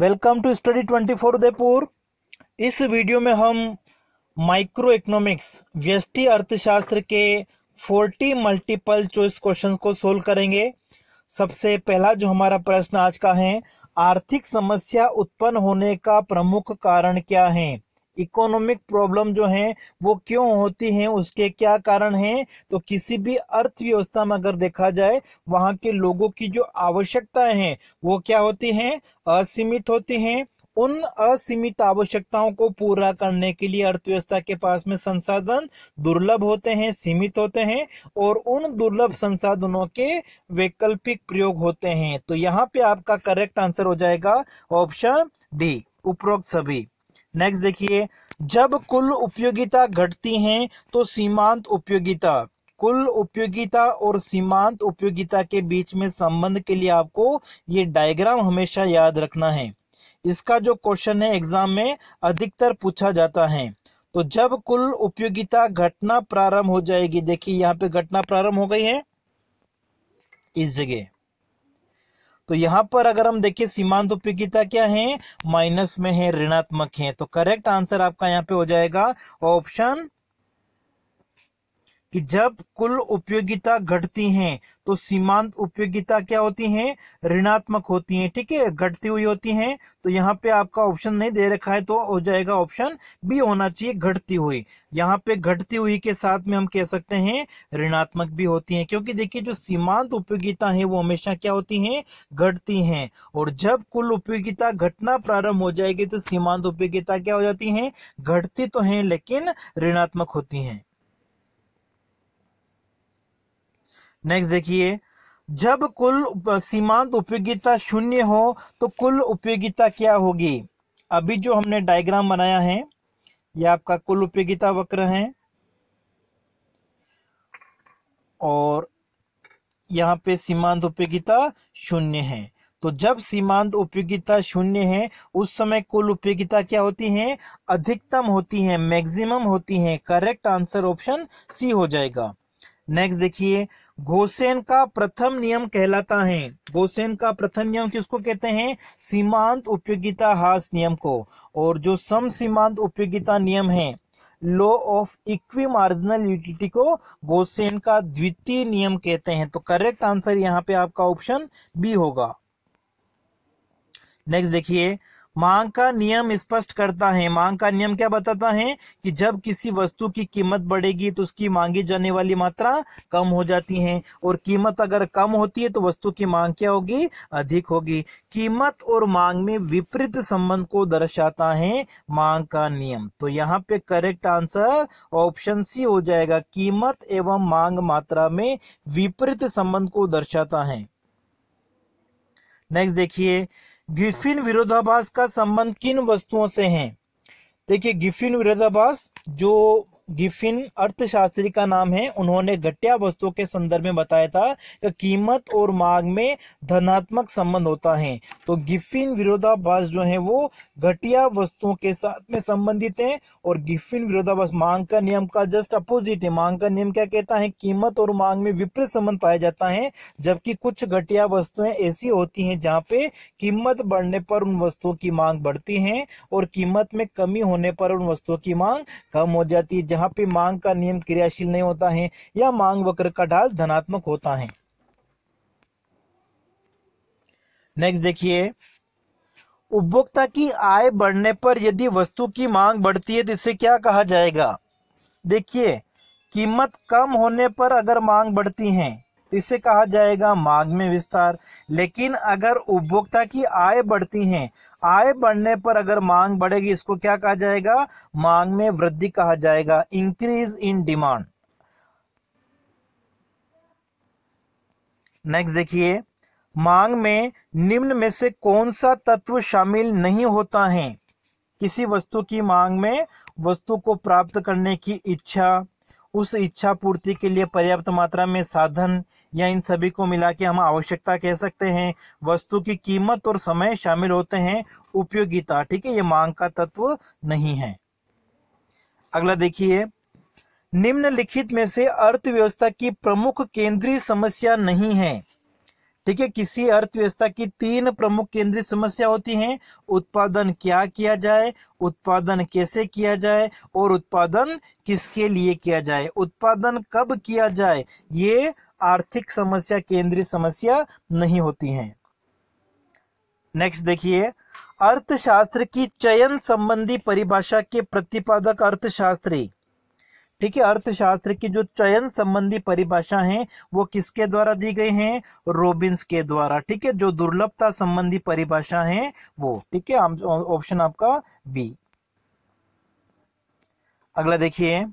welcome to study 24 Udaipur इस video में हम माइक्रो इकोनॉमिक्स व्यस्टि अर्थशास्त्र के 40 मल्टीपल चॉइस क्वेश्चंस को सोल्व करेंगे सबसे पहला जो हमारा प्रश्न आज का है आर्थिक समस्या उत्पन्न होने का प्रमुख कारण क्या है इकोनॉमिक प्रॉब्लम जो हैं वो क्यों होती हैं उसके क्या कारण हैं तो किसी भी अर्थव्यवस्था में अगर देखा जाए वहाँ के लोगों की जो आवश्यकताएं हैं वो क्या होती हैं असीमित होती हैं उन असीमित आवश्यकताओं को पूरा करने के लिए अर्थव्यवस्था के पास में संसाधन दुर्लभ होते हैं सीमित होते हैं और उन दुर्लभ संसाधनों के वैकल्पिक प्रयोग होते हैं तो यहाँ पे आपका करेक्ट आंसर हो जाएगा ऑप्शन डी उपरोक्त सभी नेक्स्ट देखिए जब कुल उपयोगिता घटती है तो सीमांत उपयोगिता कुल उपयोगिता और सीमांत उपयोगिता के बीच में संबंध के लिए आपको ये डायग्राम हमेशा याद रखना है इसका जो क्वेश्चन है एग्जाम में अधिकतर पूछा जाता है तो जब कुल उपयोगिता घटना प्रारंभ हो जाएगी देखिए यहाँ पे घटना प्रारंभ हो गई है इस जगह तो यहां पर अगर हम देखें सीमांत उपयोगिता क्या है माइनस में है ऋणात्मक है तो करेक्ट आंसर आपका यहाँ पे हो जाएगा ऑप्शन कि जब कुल उपयोगिता घटती है तो सीमांत उपयोगिता क्या होती है ऋणात्मक होती है ठीक है घटती हुई होती है तो यहाँ पे आपका ऑप्शन नहीं दे रखा है तो हो जाएगा ऑप्शन बी होना चाहिए घटती हुई यहाँ पे घटती हुई के साथ में हम कह सकते हैं ऋणात्मक भी होती है क्योंकि देखिए जो सीमांत उपयोगिता है वो हमेशा क्या होती है घटती है और जब कुल उपयोगिता घटना प्रारंभ हो जाएगी तो सीमांत उपयोगिता क्या हो जाती है घटती तो है लेकिन ऋणात्मक होती है नेक्स्ट देखिए जब कुल सीमांत उपयोगिता शून्य हो तो कुल उपयोगिता क्या होगी अभी जो हमने डायग्राम बनाया है यह आपका कुल उपयोगिता वक्र है और यहाँ पे सीमांत उपयोगिता शून्य है तो जब सीमांत उपयोगिता शून्य है उस समय कुल उपयोगिता क्या होती है अधिकतम होती है मैक्सिमम होती है करेक्ट आंसर ऑप्शन सी हो जाएगा नेक्स्ट देखिए घोसेन का प्रथम नियम कहलाता है घोसेन का प्रथम नियम किसको कहते हैं सीमांत उपयोगिता हास नियम को और जो सम सीमांत उपयोगिता नियम है law of equi marginal utility को गोसेन का द्वितीय नियम कहते हैं तो करेक्ट आंसर यहां पे आपका ऑप्शन बी होगा नेक्स्ट देखिए मांग का नियम स्पष्ट करता है मांग का नियम क्या बताता है कि जब किसी वस्तु की कीमत बढ़ेगी तो उसकी मांगी जाने वाली मात्रा कम हो जाती है और कीमत अगर कम होती है तो वस्तु की मांग क्या होगी अधिक होगी कीमत और मांग में विपरीत संबंध को दर्शाता है मांग का नियम तो यहाँ पे करेक्ट आंसर ऑप्शन सी हो जाएगा कीमत एवं मांग मात्रा में विपरीत संबंध को दर्शाता है नेक्स्ट देखिए गिफिन विरोधाभास का संबंध किन वस्तुओं से है देखिए गिफिन विरोधाभास जो गिफिन अर्थशास्त्री का नाम है उन्होंने घटिया वस्तुओं के संदर्भ में बताया था कि कीमत और मांग में धनात्मक संबंध होता है तो गिफिन विरोधाभास जो है वो घटिया वस्तुओं के साथ में संबंधित है और गिफिन विरोधाभास मांग का नियम का जस्ट अपोजिट है मांग का नियम क्या कहता है कीमत और मांग में विपरीत संबंध पाया जाता है जबकि कुछ घटिया वस्तुएं ऐसी होती हैं जहाँ पे कीमत बढ़ने पर उन वस्तुओं की मांग बढ़ती है और कीमत में कमी होने पर उन वस्तुओं की मांग कम हो जाती है यहाँ पे मांग का नियम क्रियाशील नहीं होता है या मांग वक्र का ढाल धनात्मक होता है नेक्स्ट देखिए उपभोक्ता की आय बढ़ने पर यदि वस्तु की मांग बढ़ती है तो इसे क्या कहा जाएगा देखिए कीमत कम होने पर अगर मांग बढ़ती है तो इसे कहा जाएगा मांग में विस्तार लेकिन अगर उपभोक्ता की आय बढ़ती है आय बढ़ने पर अगर मांग बढ़ेगी इसको क्या कहा जाएगा मांग में वृद्धि कहा जाएगा इंक्रीज इन डिमांड नेक्स्ट देखिए मांग में निम्न में से कौन सा तत्व शामिल नहीं होता है किसी वस्तु की मांग में वस्तु को प्राप्त करने की इच्छा उस इच्छा पूर्ति के लिए पर्याप्त मात्रा में साधन या इन सभी को मिला के हम आवश्यकता कह सकते हैं वस्तु की कीमत और समय शामिल होते हैं उपयोगिता ठीक है ये मांग का तत्व नहीं है अगला देखिए निम्नलिखित में से अर्थव्यवस्था की प्रमुख केंद्रीय समस्या नहीं है ठीक है किसी अर्थव्यवस्था की तीन प्रमुख केंद्रीय समस्या होती हैं उत्पादन क्या किया जाए उत्पादन कैसे किया जाए और उत्पादन किसके लिए किया जाए उत्पादन कब किया जाए ये आर्थिक समस्या केंद्रीय समस्या नहीं होती हैं नेक्स्ट देखिए अर्थशास्त्र की चयन संबंधी परिभाषा के प्रतिपादक अर्थशास्त्री ठीक है अर्थशास्त्र की जो चयन संबंधी परिभाषा है वो किसके द्वारा दी गई है रोबिन्स के द्वारा ठीक है जो दुर्लभता संबंधी परिभाषा है वो ठीक है ऑप्शन आपका बी अगला देखिए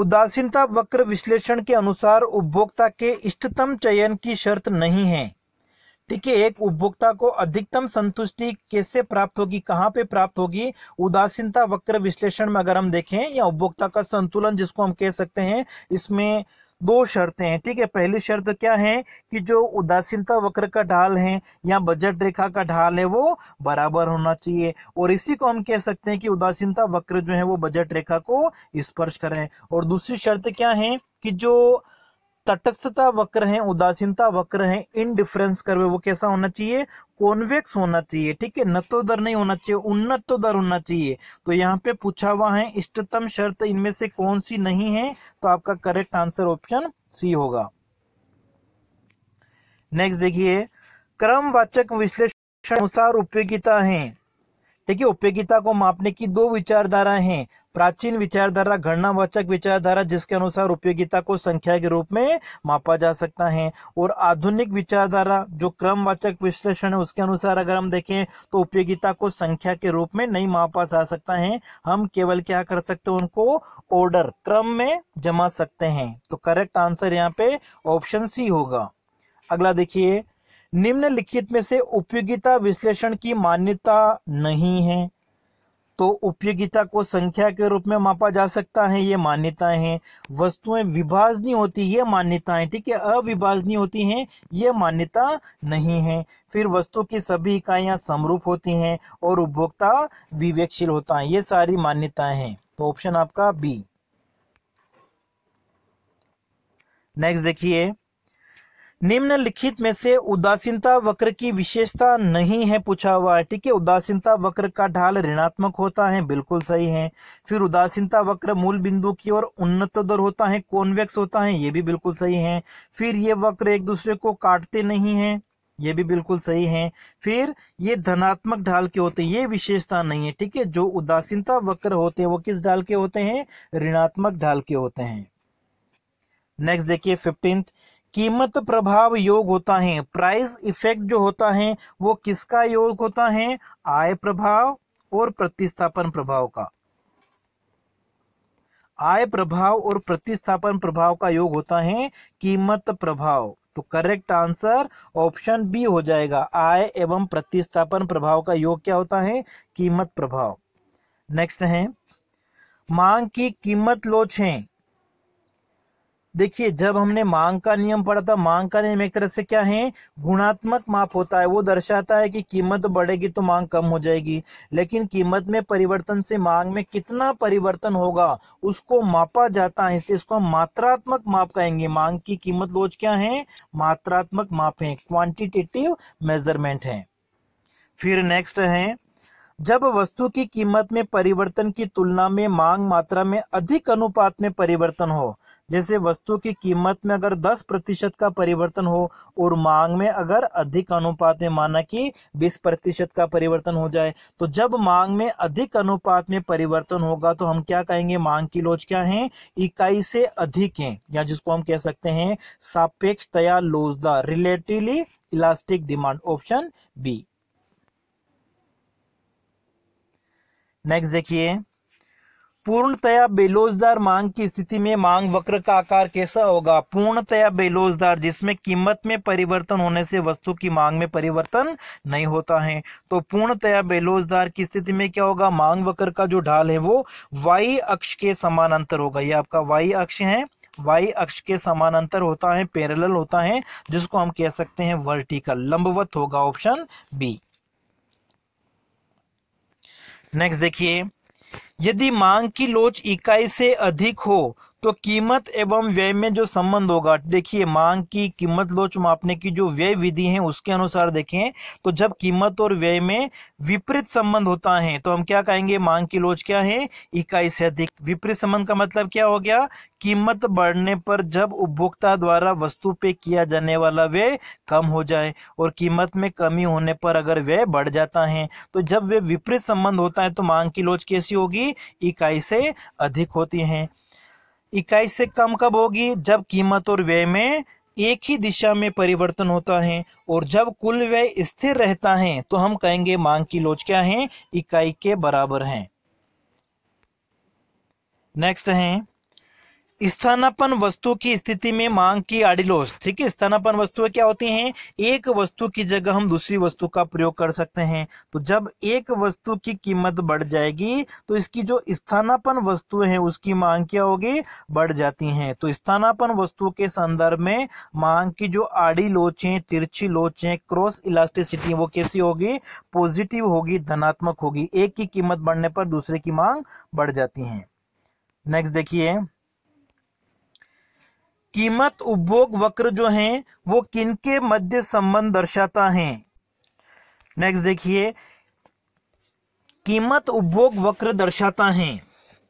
उदासीनता वक्र विश्लेषण के अनुसार उपभोक्ता के इष्टतम चयन की शर्त नहीं है ठीक है एक उपभोक्ता को अधिकतम संतुष्टि कैसे प्राप्त होगी कहाँ पे प्राप्त होगी उदासीनता वक्र विश्लेषण में अगर हम देखें या उपभोक्ता का संतुलन जिसको हम कह सकते हैं इसमें दो शर्तें हैं ठीक है पहली शर्त क्या है कि जो उदासीनता वक्र का ढाल है या बजट रेखा का ढाल है वो बराबर होना चाहिए और इसी को हम कह सकते हैं कि उदासीनता वक्र जो है वो बजट रेखा को स्पर्श करें और दूसरी शर्त क्या है कि जो तटस्थता वक्र है उदासीनता वक्र है इनडिफरेंस करवे वो कैसा होना चाहिए कॉन्वेक्स होना चाहिए ठीक है नत्तोदर नहीं होना चाहिए दर होना चाहिए तो यहाँ पे पूछा हुआ है इष्टतम शर्त इनमें से कौन सी नहीं है तो आपका करेक्ट आंसर ऑप्शन सी होगा नेक्स्ट देखिए क्रमवाचक विश्लेषण अनुसार उपयोगिता है देखिए उपयोगिता को मापने की दो विचारधारा हैं प्राचीन विचारधारा गणनावाचक विचारधारा जिसके अनुसार उपयोगिता को संख्या के रूप में मापा जा सकता है और आधुनिक विचारधारा जो क्रमवाचक विश्लेषण है उसके अनुसार अगर हम देखें तो उपयोगिता को संख्या के रूप में नहीं मापा जा सकता है हम केवल क्या कर सकते हैं उनको ऑर्डर क्रम में जमा सकते हैं तो करेक्ट आंसर यहाँ पे ऑप्शन सी होगा अगला देखिए निम्नलिखित में से उपयोगिता विश्लेषण की मान्यता नहीं है तो उपयोगिता को संख्या के रूप में मापा जा सकता है ये मान्यताएं हैं वस्तुएं विभाजनी होती ये मान्यताएं ठीक है अविभाजनी होती हैं ये मान्यता नहीं है फिर वस्तु की सभी इकाइयां समरूप होती हैं और उपभोक्ता विवेकशील होता है ये सारी मान्यताएं हैं तो ऑप्शन आपका बी नेक्स्ट देखिए निम्नलिखित में से उदासीनता वक्र की विशेषता नहीं है पूछा हुआ है ठीक है उदासीनता वक्र का ढाल ऋणात्मक होता है बिल्कुल सही है फिर उदासीनता वक्र मूल बिंदु की ओर उन्नत दर होता है कॉन्वेक्स होता है ये भी बिल्कुल सही है फिर ये वक्र एक दूसरे को काटते नहीं है ये भी बिल्कुल सही है फिर ये धनात्मक ढाल के होते हैं ये विशेषता नहीं है ठीक है जो उदासीनता वक्र होते हैं वो किस ढाल के होते हैं ऋणात्मक ढाल के होते हैं नेक्स्ट देखिए फिफ्टींथ कीमत प्रभाव योग होता है प्राइस इफेक्ट जो होता है वो किसका योग होता है आय प्रभाव और प्रतिस्थापन प्रभाव का आय प्रभाव और प्रतिस्थापन प्रभाव का योग होता है कीमत प्रभाव तो करेक्ट आंसर ऑप्शन बी हो जाएगा आय एवं प्रतिस्थापन प्रभाव का योग क्या होता है कीमत प्रभाव नेक्स्ट है मांग की कीमत लोच है देखिए जब हमने मांग का नियम पढ़ा था मांग का नियम एक तरह से क्या है गुणात्मक माप होता है वो दर्शाता है कि कीमत बढ़ेगी तो मांग कम हो जाएगी लेकिन कीमत में परिवर्तन से मांग में कितना परिवर्तन होगा उसको मापा जाता है इसलिए इसको हम मात्रात्मक माप कहेंगे मांग की कीमत लोच क्या है मात्रात्मक माप है क्वांटिटेटिव मेजरमेंट है फिर नेक्स्ट है जब वस्तु की कीमत में परिवर्तन की तुलना में मांग मात्रा में अधिक अनुपात में परिवर्तन हो जैसे वस्तु की कीमत में अगर 10 प्रतिशत का परिवर्तन हो और मांग में अगर अधिक अनुपात में माना कि 20 प्रतिशत का परिवर्तन हो जाए तो जब मांग में अधिक अनुपात में परिवर्तन होगा तो हम क्या कहेंगे मांग की लोच क्या है इकाई से अधिक है या जिसको हम कह सकते हैं तया लोजदा relatively elastic demand option B next देखिए पूर्णतया बेलोजदार मांग की स्थिति में मांग वक्र का आकार कैसा होगा पूर्णतया बेलोजदार जिसमें कीमत में परिवर्तन होने से वस्तु की मांग में परिवर्तन नहीं होता है तो पूर्णतया बेलोजदार की स्थिति में क्या होगा मांग वक्र का जो ढाल है वो वाई अक्ष के समानांतर होगा ये आपका वाई अक्ष है वाई अक्ष के समानांतर होता है पैरेलल होता है जिसको हम कह सकते हैं वर्टिकल लंबवत होगा ऑप्शन बी नेक्स्ट देखिए यदि मांग की लोच इकाई से अधिक हो तो कीमत एवं व्यय में जो संबंध होगा देखिए मांग की कीमत लोच मापने की जो व्यय विधि है उसके अनुसार देखें तो जब कीमत और व्यय में विपरीत संबंध होता है तो हम क्या कहेंगे मांग की लोच क्या है इकाई से अधिक विपरीत संबंध का मतलब क्या हो गया कीमत बढ़ने पर जब उपभोक्ता द्वारा वस्तु पे किया जाने वाला व्यय कम हो जाए और कीमत में कमी होने पर अगर व्यय बढ़ जाता है तो जब वे विपरीत संबंध होता है तो मांग की लोच कैसी होगी इकाई से अधिक होती है इकाई से कम कब होगी जब कीमत और व्यय में एक ही दिशा में परिवर्तन होता है और जब कुल व्यय स्थिर रहता है तो हम कहेंगे मांग की लोच क्या है इकाई के बराबर है नेक्स्ट है स्थानापन वस्तु की स्थिति में मांग की आडिलोस ठीक है स्थानापन वस्तुएं क्या होती हैं एक वस्तु की जगह हम दूसरी वस्तु का प्रयोग कर सकते हैं तो जब एक वस्तु की कीमत बढ़ जाएगी तो इसकी जो स्थानापन वस्तुएं हैं उसकी मांग क्या होगी बढ़ जाती हैं तो स्थानापन वस्तु के संदर्भ में मांग की जो आड़ी लोच है तिरछी लोच है क्रॉस इलास्टिसिटी वो कैसी होगी पॉजिटिव होगी धनात्मक होगी एक की कीमत बढ़ने पर दूसरे की मांग बढ़ जाती है नेक्स्ट देखिए कीमत उपभोग वक्र जो है वो किनके मध्य संबंध दर्शाता है नेक्स्ट देखिए कीमत उपभोग वक्र दर्शाता है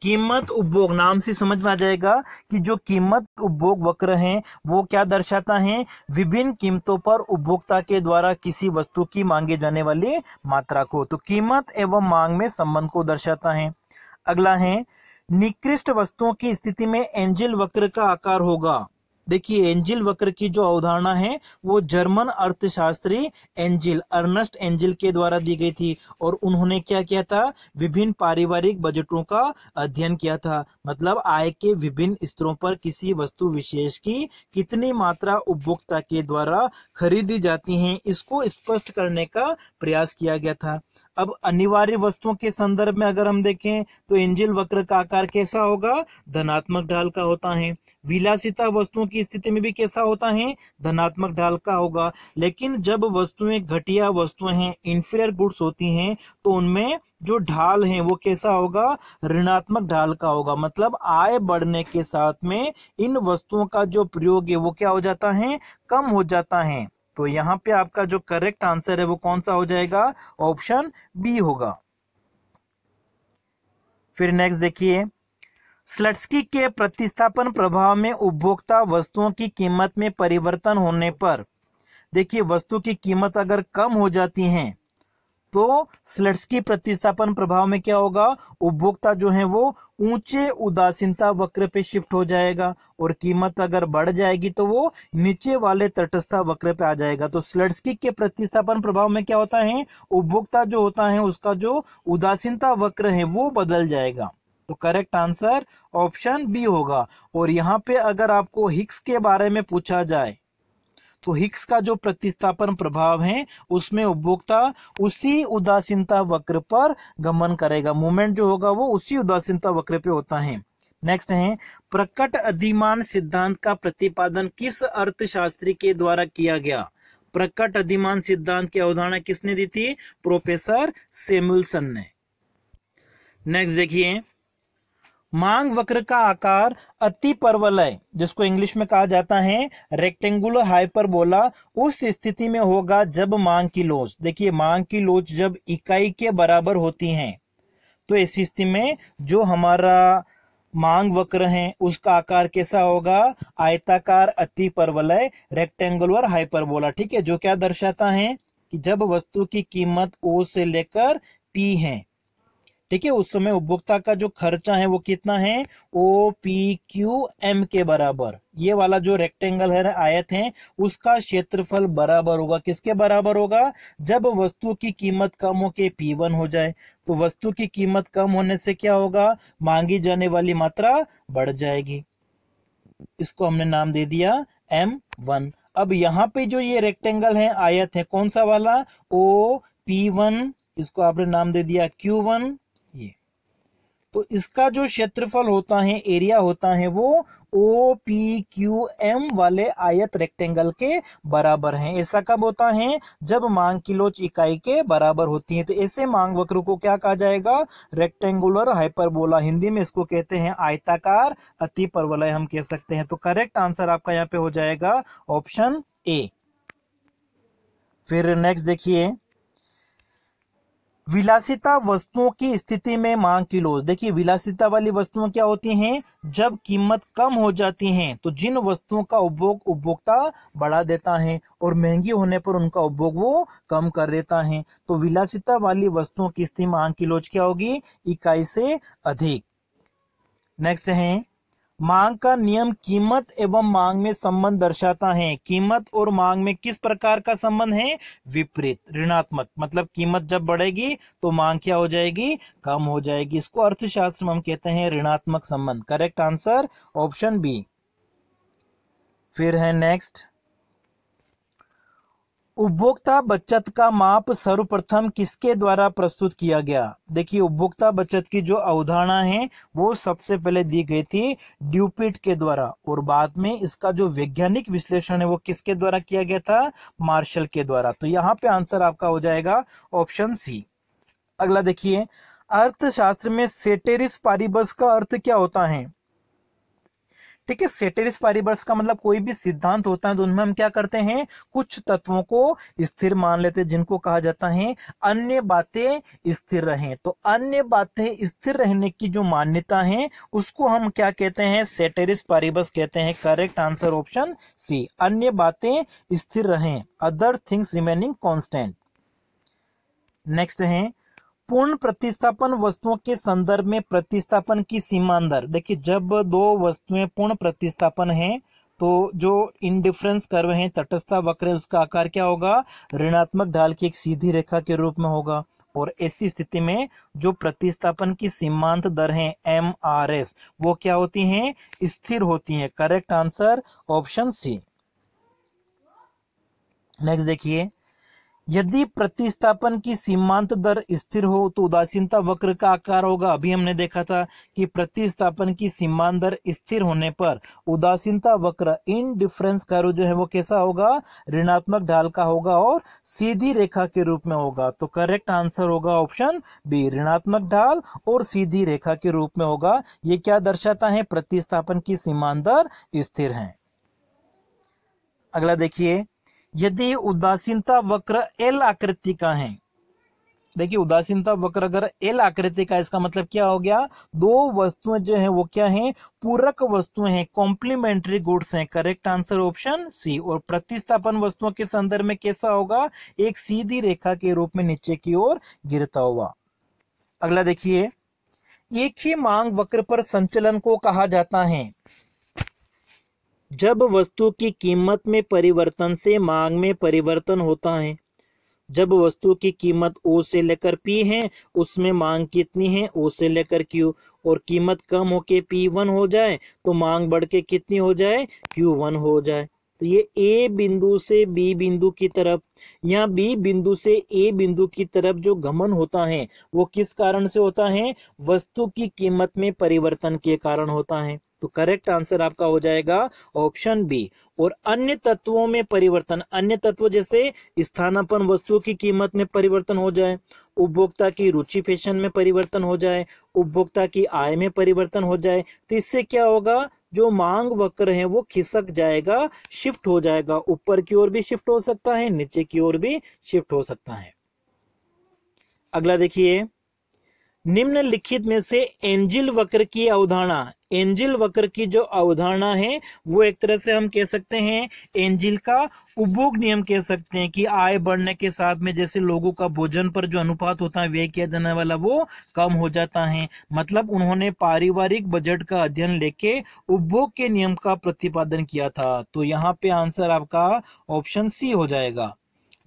कीमत उपभोग नाम से समझ में आ जाएगा कि जो कीमत उपभोग वक्र है वो क्या दर्शाता है विभिन्न कीमतों पर उपभोक्ता के द्वारा किसी वस्तु की मांगे जाने वाली मात्रा को तो कीमत एवं मांग में संबंध को दर्शाता है अगला है निकृष्ट वस्तुओं की स्थिति में एंजिल वक्र का आकार होगा देखिए एंजिल वक्र की जो अवधारणा है वो जर्मन अर्थशास्त्री एंजिल अर्नस्ट एंजिल के द्वारा दी गई थी और उन्होंने क्या किया था विभिन्न पारिवारिक बजटों का अध्ययन किया था मतलब आय के विभिन्न स्तरों पर किसी वस्तु विशेष की कितनी मात्रा उपभोक्ता के द्वारा खरीदी जाती है इसको स्पष्ट करने का प्रयास किया गया था अब अनिवार्य वस्तुओं के संदर्भ में अगर हम देखें तो एंजिल वक्र का आकार कैसा होगा धनात्मक ढाल का होता है विलासिता वस्तुओं की स्थिति में भी कैसा होता है धनात्मक ढाल का होगा लेकिन जब वस्तुएं घटिया वस्तुएं हैं इंफीरियर गुड्स होती हैं तो उनमें जो ढाल है वो कैसा होगा ऋणात्मक ढाल का होगा मतलब आय बढ़ने के साथ में इन वस्तुओं का जो प्रयोग है वो क्या हो जाता है कम हो जाता है तो यहाँ पे आपका जो करेक्ट आंसर है वो कौन सा हो जाएगा ऑप्शन बी होगा फिर नेक्स्ट देखिए स्लट्सकी के प्रतिस्थापन प्रभाव में उपभोक्ता वस्तुओं की कीमत में परिवर्तन होने पर देखिए वस्तु की कीमत अगर कम हो जाती है तो स्लट्स की प्रतिस्थापन प्रभाव में क्या होगा उपभोक्ता जो है वो ऊंचे उदासीनता वक्र पे शिफ्ट हो जाएगा और कीमत अगर बढ़ जाएगी तो वो नीचे वाले तटस्था वक्र पे आ जाएगा तो स्लट्सकी के प्रतिस्थापन प्रभाव में क्या होता है उपभोक्ता जो होता है उसका जो उदासीनता वक्र है वो बदल जाएगा तो करेक्ट आंसर ऑप्शन बी होगा और यहाँ पे अगर आपको हिक्स के बारे में पूछा जाए तो हिक्स का जो प्रतिस्थापन प्रभाव है उसमें उपभोक्ता उसी उदासीनता वक्र पर गमन करेगा मूवमेंट जो होगा वो उसी उदासीनता वक्र पे होता है नेक्स्ट है प्रकट अधिमान सिद्धांत का प्रतिपादन किस अर्थशास्त्री के द्वारा किया गया प्रकट अधिमान सिद्धांत की अवधारणा किसने दी थी प्रोफेसर सेमुलसन ने नेक्स्ट देखिए मांग वक्र का आकार अति परवलय जिसको इंग्लिश में कहा जाता है रेक्टेंगुलर हाइपरबोला उस स्थिति में होगा जब मांग की लोच देखिए मांग की लोच जब इकाई के बराबर होती हैं तो इस स्थिति में जो हमारा मांग वक्र है उसका आकार कैसा होगा आयताकार अति परवलय रेक्टेंगुलर हाइपरबोला ठीक है जो क्या दर्शाता है कि जब वस्तु की कीमत ओ से लेकर पी है ठीक है उस समय उपभोक्ता का जो खर्चा है वो कितना है ओ पी क्यू एम के बराबर ये वाला जो रेक्टेंगल है आयत है उसका क्षेत्रफल बराबर होगा किसके बराबर होगा जब वस्तु की कीमत कम हो के पी वन हो जाए तो वस्तु की कीमत कम होने से क्या होगा मांगी जाने वाली मात्रा बढ़ जाएगी इसको हमने नाम दे दिया एम वन अब यहाँ पे जो ये रेक्टेंगल है आयत है कौन सा वाला ओ पी वन इसको आपने नाम दे दिया क्यू वन तो इसका जो क्षेत्रफल होता है एरिया होता है वो ओ पी क्यू एम वाले आयत रेक्टेंगल के बराबर है ऐसा कब होता है जब मांग किलोच इकाई के बराबर होती है तो ऐसे मांग वक्र को क्या कहा जाएगा रेक्टेंगुलर हाइपरबोला हिंदी में इसको कहते हैं आयताकार अति परवलय हम कह सकते हैं तो करेक्ट आंसर आपका यहाँ पे हो जाएगा ऑप्शन ए फिर नेक्स्ट देखिए विलासिता वस्तुओं की स्थिति में मांग की लोच देखिए विलासिता वाली वस्तुएं क्या होती हैं जब कीमत कम हो जाती हैं तो जिन वस्तुओं का उपभोग उपभोक्ता बढ़ा देता है और महंगी होने पर उनका उपभोग वो कम कर देता है तो विलासिता वाली वस्तुओं की स्थिति मांग की लोज क्या होगी इकाई से अधिक नेक्स्ट है मांग का नियम कीमत एवं मांग में संबंध दर्शाता है कीमत और मांग में किस प्रकार का संबंध है विपरीत ऋणात्मक मतलब कीमत जब बढ़ेगी तो मांग क्या हो जाएगी कम हो जाएगी इसको अर्थशास्त्र में हम कहते हैं ऋणात्मक संबंध करेक्ट आंसर ऑप्शन बी फिर है नेक्स्ट उपभोक्ता बचत का माप सर्वप्रथम किसके द्वारा प्रस्तुत किया गया देखिए उपभोक्ता बचत की जो अवधारणा है वो सबसे पहले दी गई थी ड्यूपिट के द्वारा और बाद में इसका जो वैज्ञानिक विश्लेषण है वो किसके द्वारा किया गया था मार्शल के द्वारा तो यहाँ पे आंसर आपका हो जाएगा ऑप्शन सी अगला देखिए अर्थशास्त्र में सेटेरिस पारिबस का अर्थ क्या होता है ठीक है सेटेरिस पारिवर्स का मतलब कोई भी सिद्धांत होता है तो उनमें हम क्या करते हैं कुछ तत्वों को स्थिर मान लेते हैं जिनको कहा जाता है अन्य बातें स्थिर रहें तो अन्य बातें स्थिर रहने की जो मान्यता है उसको हम क्या कहते हैं सेटेरिस पारिवर्स कहते हैं करेक्ट आंसर ऑप्शन सी अन्य बातें स्थिर रहें other things remaining constant next है पूर्ण प्रतिस्थापन वस्तुओं के संदर्भ में प्रतिस्थापन की अंदर देखिए जब दो वस्तुएं पूर्ण प्रतिस्थापन है तो जो इनडिफरेंस कर्व है तटस्था वक्र है उसका आकार क्या होगा ऋणात्मक ढाल की एक सीधी रेखा के रूप में होगा और ऐसी स्थिति में जो प्रतिस्थापन की सीमांत दर है एम आर एस वो क्या होती हैं स्थिर होती हैं correct answer option C next देखिए यदि प्रतिस्थापन की सीमांत दर स्थिर हो तो उदासीनता वक्र का आकार होगा अभी हमने देखा था कि प्रतिस्थापन की सीमांत दर स्थिर होने पर उदासीनता वक्र इन डिफरेंस कारो जो है वो कैसा होगा ऋणात्मक ढाल का होगा और सीधी रेखा के रूप में होगा तो करेक्ट आंसर होगा ऑप्शन बी ऋणात्मक ढाल और सीधी रेखा के रूप में होगा ये क्या दर्शाता है प्रतिस्थापन की सीमांत दर स्थिर है अगला देखिए यदि उदासीनता वक्र एल आकृति का है देखिए उदासीनता वक्र अगर एल आकृति का इसका मतलब क्या हो गया दो वस्तुएं जो है वो क्या है पूरक वस्तुएं हैं कॉम्प्लीमेंट्री गुड्स हैं करेक्ट आंसर ऑप्शन सी और प्रतिस्थापन वस्तुओं के संदर्भ में कैसा होगा एक सीधी रेखा के रूप में नीचे की ओर गिरता हुआ अगला देखिए एक ही मांग वक्र पर संचलन को कहा जाता है जब वस्तु की कीमत में परिवर्तन से मांग में परिवर्तन होता है जब वस्तु की कीमत ओ से लेकर पी है उसमें मांग कितनी है ओ से लेकर क्यू और कीमत कम होके पी वन हो जाए तो मांग बढ़ के कितनी हो जाए क्यू वन हो जाए तो ये ए बिंदु से बी बिंदु की तरफ या बी बिंदु से ए बिंदु की तरफ जो गमन होता है वो किस कारण से होता है वस्तु की कीमत में परिवर्तन के कारण होता है तो करेक्ट आंसर आपका हो जाएगा ऑप्शन बी और अन्य तत्वों में परिवर्तन अन्य तत्व जैसे स्थानापन वस्तुओं की कीमत में परिवर्तन हो जाए उपभोक्ता की रुचि फैशन में परिवर्तन हो जाए उपभोक्ता की आय में परिवर्तन हो जाए तो इससे क्या होगा जो मांग वक्र है वो खिसक जाएगा शिफ्ट हो जाएगा ऊपर की ओर भी शिफ्ट हो सकता है नीचे की ओर भी शिफ्ट हो सकता है अगला देखिए निम्नलिखित में से एंजिल वक्र की अवधारणा एंजिल वक्र की जो अवधारणा है वो एक तरह से हम कह सकते हैं एंजिल का उपभोग नियम कह सकते हैं कि आय बढ़ने के साथ में जैसे लोगों का भोजन पर जो अनुपात होता है व्यय किया जाने वाला वो कम हो जाता है मतलब उन्होंने पारिवारिक बजट का अध्ययन लेके उपभोग के नियम का प्रतिपादन किया था तो यहाँ पे आंसर आपका ऑप्शन सी हो जाएगा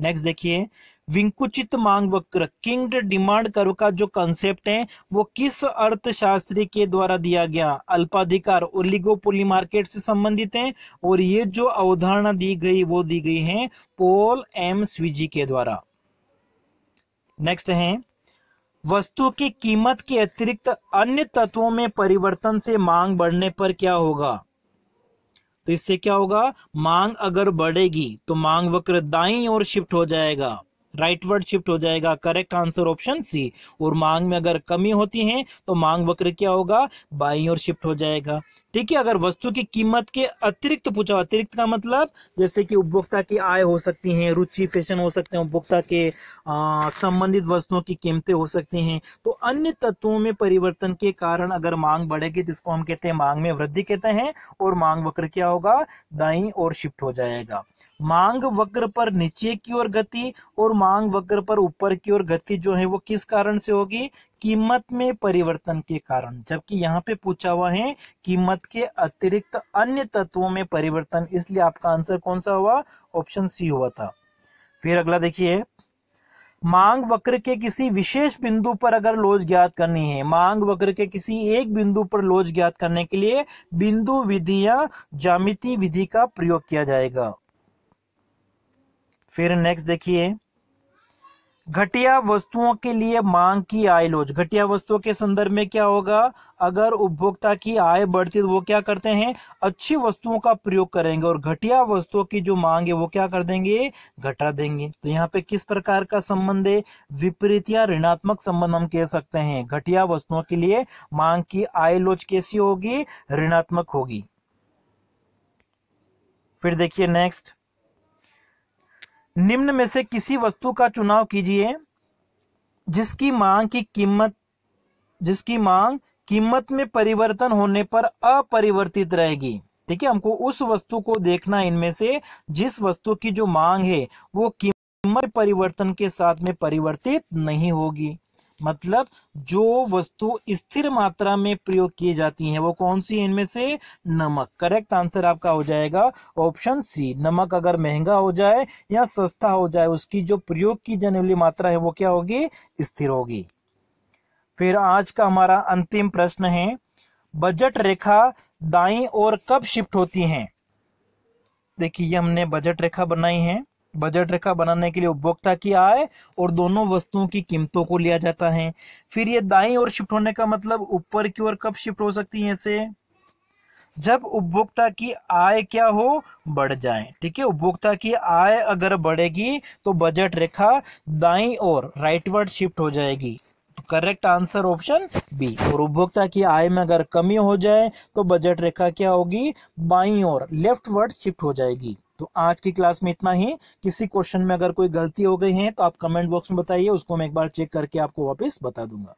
नेक्स्ट देखिए विंकुचित मांग वक्र किंग्ड डिमांड कर्व का जो कंसेप्ट है वो किस अर्थशास्त्री के द्वारा दिया गया अल्पाधिकार ओलिगोपोली मार्केट से संबंधित है और ये जो अवधारणा दी गई वो दी गई है पोल एम स्विजी के द्वारा नेक्स्ट है वस्तु की कीमत के अतिरिक्त अन्य तत्वों में परिवर्तन से मांग बढ़ने पर क्या होगा तो इससे क्या होगा मांग अगर बढ़ेगी तो मांग वक्र दाई और शिफ्ट हो जाएगा राइट वर्ड शिफ्ट हो जाएगा करेक्ट आंसर ऑप्शन सी और मांग में अगर कमी होती है तो मांग वक्र क्या होगा बाई और शिफ्ट हो जाएगा ठीक है अगर वस्तु की कीमत के अतिरिक्त पूछा अतिरिक्त का मतलब जैसे कि उपभोक्ता की आय हो सकती है रुचि फैशन हो सकते हैं उपभोक्ता के संबंधित वस्तुओं की कीमतें हो सकती हैं तो अन्य तत्वों में परिवर्तन के कारण अगर मांग बढ़ेगी तो इसको हम कहते हैं मांग में वृद्धि कहते हैं और मांग वक्र क्या होगा दाई और शिफ्ट हो जाएगा मांग वक्र पर नीचे की ओर गति और मांग वक्र पर ऊपर की ओर गति जो है वो किस कारण से होगी कीमत में परिवर्तन के कारण जबकि यहाँ पे पूछा हुआ है कीमत के अतिरिक्त अन्य तत्वों में परिवर्तन इसलिए आपका आंसर कौन सा हुआ ऑप्शन सी हुआ था फिर अगला देखिए मांग वक्र के किसी विशेष बिंदु पर अगर लोज ज्ञात करनी है मांग वक्र के किसी एक बिंदु पर लोज ज्ञात करने के लिए बिंदु विधि या जामिति विधि का प्रयोग किया जाएगा फिर नेक्स्ट देखिए घटिया वस्तुओं के लिए मांग की आय लोच घटिया वस्तुओं के संदर्भ में क्या होगा अगर उपभोक्ता की आय बढ़ती तो वो क्या करते हैं अच्छी वस्तुओं का प्रयोग करेंगे और घटिया वस्तुओं की जो मांग है वो क्या कर देंगे घटा देंगे तो यहाँ पे किस प्रकार का संबंध है विपरीत या ऋणात्मक संबंध हम कह सकते हैं घटिया वस्तुओं के लिए मांग की आय लोच कैसी होगी ऋणात्मक होगी फिर देखिए नेक्स्ट निम्न में से किसी वस्तु का चुनाव कीजिए जिसकी मांग की कीमत जिसकी मांग कीमत में परिवर्तन होने पर अपरिवर्तित रहेगी ठीक है हमको उस वस्तु को देखना इनमें से जिस वस्तु की जो मांग है वो कीमत परिवर्तन के साथ में परिवर्तित नहीं होगी मतलब जो वस्तु स्थिर मात्रा में प्रयोग की जाती है वो कौन सी इनमें से नमक करेक्ट आंसर आपका हो जाएगा ऑप्शन सी नमक अगर महंगा हो जाए या सस्ता हो जाए उसकी जो प्रयोग की जाने वाली मात्रा है वो क्या होगी स्थिर होगी फिर आज का हमारा अंतिम प्रश्न है बजट रेखा दाई और कब शिफ्ट होती है देखिए हमने बजट रेखा बनाई है बजट रेखा बनाने के लिए उपभोक्ता की आय और दोनों वस्तुओं की कीमतों को लिया जाता है फिर ये दाई और शिफ्ट होने का मतलब ऊपर की ओर कब शिफ्ट हो सकती है इसे जब उपभोक्ता की आय क्या हो बढ़ जाए ठीक है उपभोक्ता की आय अगर बढ़ेगी तो बजट रेखा दाई और राइटवर्ड शिफ्ट हो जाएगी करेक्ट आंसर ऑप्शन बी और उपभोक्ता की आय में अगर कमी हो जाए तो बजट रेखा क्या होगी बाई और लेफ्ट वर्ड शिफ्ट हो जाएगी तो आज की क्लास में इतना ही किसी क्वेश्चन में अगर कोई गलती हो गई है तो आप कमेंट बॉक्स में बताइए उसको मैं एक बार चेक करके आपको वापस बता दूंगा